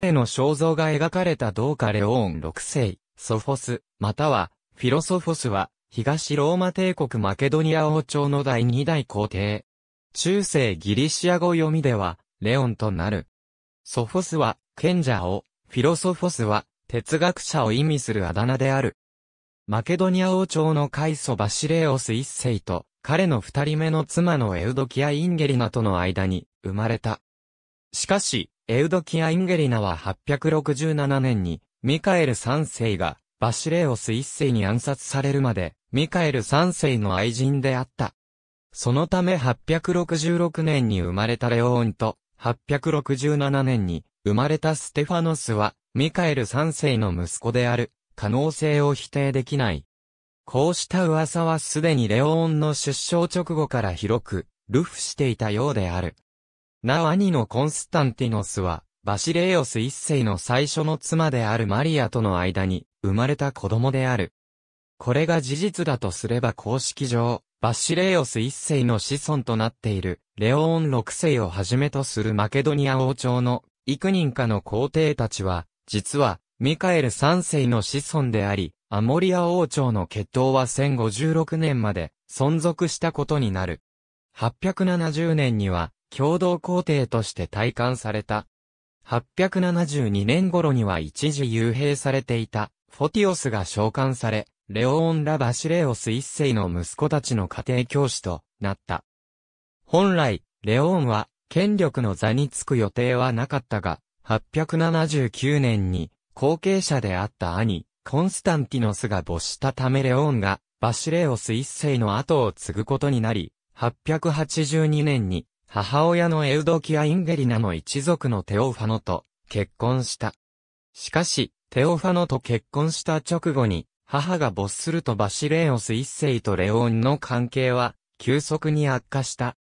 彼の肖像が描かれた銅家レオーン6世、ソフォス、または、フィロソフォスは、東ローマ帝国マケドニア王朝の第2代皇帝。中世ギリシア語読みでは、レオンとなる。ソフォスは、賢者を、フィロソフォスは、哲学者を意味するあだ名である。マケドニア王朝のカイソ・バシレオス一世と、彼の二人目の妻のエウドキア・インゲリナとの間に、生まれた。しかし、エウドキア・インゲリナは867年に、ミカエル3世が、バシレオス1世に暗殺されるまで、ミカエル3世の愛人であった。そのため866年に生まれたレオーンと、867年に生まれたステファノスは、ミカエル3世の息子である、可能性を否定できない。こうした噂はすでにレオーンの出生直後から広く、流布していたようである。なお兄のコンスタンティノスは、バシレイオス一世の最初の妻であるマリアとの間に、生まれた子供である。これが事実だとすれば公式上、バシレイオス一世の子孫となっている、レオーン六世をはじめとするマケドニア王朝の、幾人かの皇帝たちは、実は、ミカエル三世の子孫であり、アモリア王朝の血統は1056年まで、存続したことになる。870年には、共同皇帝として体感された。872年頃には一時幽閉されていた、フォティオスが召喚され、レオーン・ラ・バシレオス一世の息子たちの家庭教師となった。本来、レオーンは、権力の座につく予定はなかったが、879年に、後継者であった兄、コンスタンティノスが没したためレオーンが、バシレオス一世の後を継ぐことになり、882年に母親のエウドキア・インゲリナの一族のテオファノと結婚した。しかし、テオファノと結婚した直後に、母が没するとバシレーオス一世とレオンの関係は、急速に悪化した。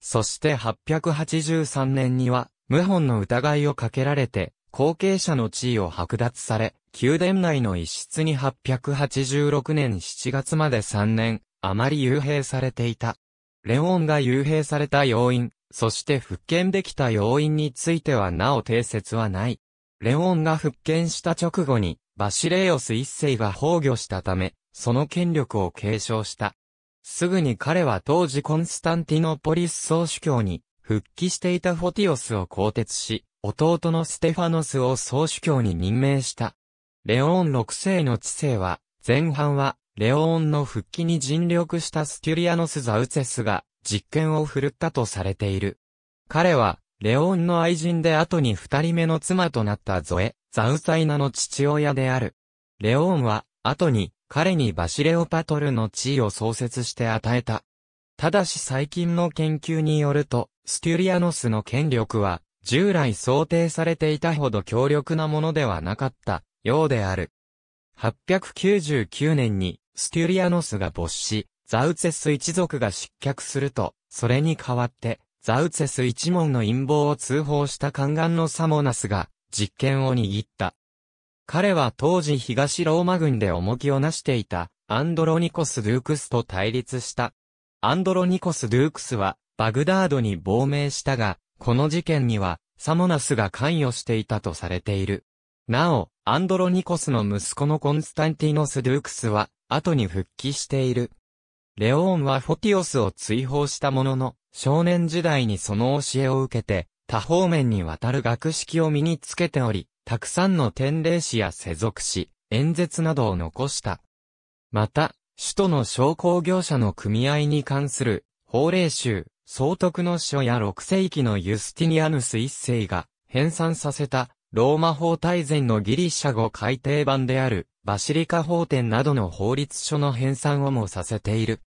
そして883年には、謀反の疑いをかけられて、後継者の地位を剥奪され、宮殿内の一室に886年7月まで3年、あまり幽閉されていた。レオンが幽閉された要因、そして復権できた要因についてはなお定説はない。レオンが復権した直後に、バシレオス一世が崩御したため、その権力を継承した。すぐに彼は当時コンスタンティノポリス総主教に、復帰していたフォティオスを更迭し、弟のステファノスを総主教に任命した。レオン六世の知性は、前半は、レオンの復帰に尽力したスキュリアノス・ザウツェスが、実験を振るったとされている。彼は、レオンの愛人で後に二人目の妻となったゾエ、ザウサイナの父親である。レオンは、後に、彼にバシレオパトルの地位を創設して与えた。ただし最近の研究によると、ステュリアノスの権力は、従来想定されていたほど強力なものではなかった、ようである。899年に、ステュリアノスが没し、ザウツェス一族が失脚すると、それに代わって、ザウツェス一門の陰謀を通報した宦官のサモナスが、実権を握った。彼は当時東ローマ軍で重きをなしていた、アンドロニコス・ドゥークスと対立した。アンドロニコス・ドゥークスは、バグダードに亡命したが、この事件には、サモナスが関与していたとされている。なお、アンドロニコスの息子のコンスタンティノス・ドゥークスは、後に復帰している。レオーンはフォティオスを追放したものの、少年時代にその教えを受けて、多方面にわたる学識を身につけており、たくさんの典礼詩や世俗詩、演説などを残した。また、首都の商工業者の組合に関する法令集、総督の書や6世紀のユスティニアヌス一世が編纂させたローマ法大全のギリシャ語改訂版であるバシリカ法典などの法律書の編纂をもさせている。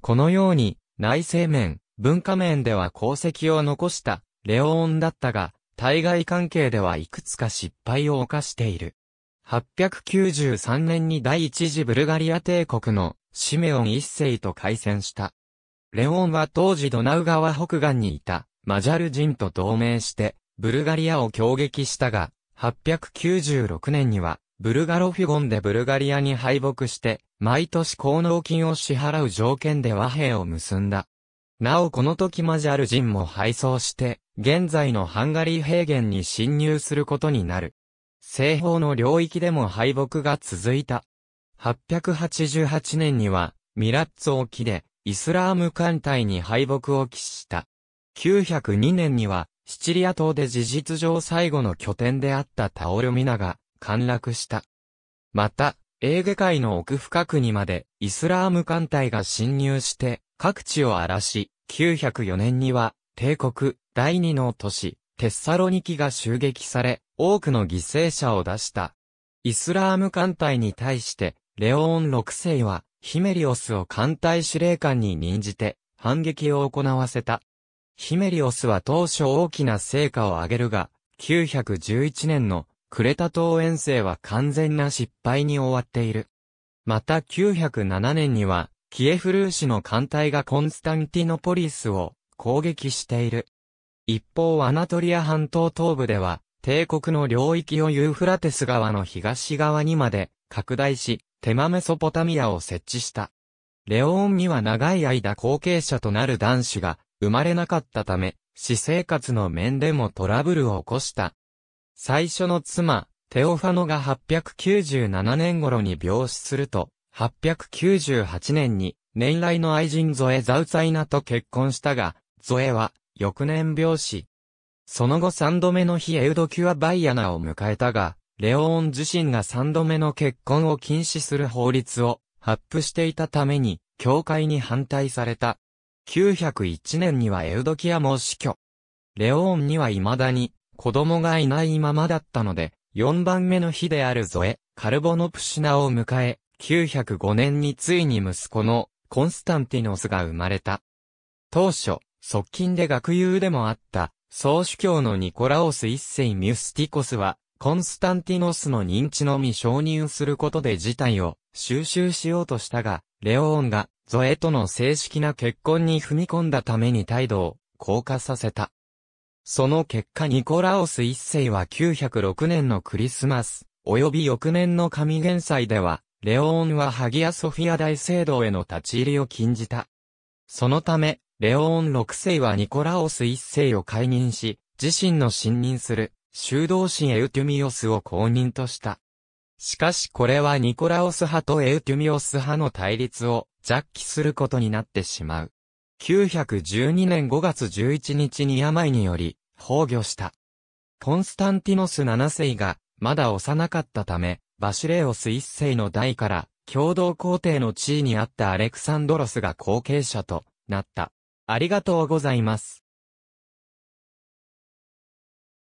このように、内政面、文化面では功績を残したレオーンだったが、対外関係ではいくつか失敗を犯している。893年に第一次ブルガリア帝国のシメオン一世と開戦した。レオンは当時ドナウ川北岸にいたマジャル人と同盟してブルガリアを攻撃したが、896年にはブルガロフィゴンでブルガリアに敗北して、毎年功能金を支払う条件で和平を結んだ。なおこの時マジャル人も敗走して、現在のハンガリー平原に侵入することになる。西方の領域でも敗北が続いた。888年には、ミラッツ沖で、イスラーム艦隊に敗北を喫した。902年には、シチリア島で事実上最後の拠点であったタオルミナが、陥落した。また、エーゲ海の奥深くにまでイスラーム艦隊が侵入して各地を荒らし、904年には帝国第二の都市テッサロニキが襲撃され、多くの犠牲者を出した。イスラーム艦隊に対してレオーン6世はヒメリオスを艦隊司令官に任じて反撃を行わせた。ヒメリオスは当初大きな成果を上げるが、911年のクレタ島遠征は完全な失敗に終わっている。また907年には、キエフルーシの艦隊がコンスタンティノポリスを攻撃している。一方アナトリア半島東部では、帝国の領域をユーフラテス川の東側にまで拡大し、手間メソポタミアを設置した。レオーンには長い間後継者となる男子が生まれなかったため、私生活の面でもトラブルを起こした最初の妻、テオファノが897年頃に病死すると、898年に、年来の愛人ゾエ・ザウザイナと結婚したが、ゾエは、翌年病死。その後三度目の日エウドキュア・バイアナを迎えたが、レオーン自身が三度目の結婚を禁止する法律を発布していたために、教会に反対された。901年にはエウドキアも死去。レオーンには未だに、子供がいないままだったので、4番目の日であるゾエ、カルボノプシナを迎え、905年についに息子のコンスタンティノスが生まれた。当初、側近で学友でもあった、総主教のニコラオス一世ミュスティコスは、コンスタンティノスの認知のみ承認することで事態を収集しようとしたが、レオーンがゾエとの正式な結婚に踏み込んだために態度を硬化させた。その結果ニコラオス一世は906年のクリスマス、及び翌年の神元祭では、レオーンはハギア・ソフィア大聖堂への立ち入りを禁じた。そのため、レオーン六世はニコラオス一世を解任し、自身の信任する、修道士エウテュミオスを公認とした。しかしこれはニコラオス派とエウテュミオス派の対立を弱気することになってしまう。912年5月11日に病により、崩御した。コンスタンティノス7世が、まだ幼かったため、バシレオス1世の代から、共同皇帝の地位にあったアレクサンドロスが後継者となった。ありがとうございます。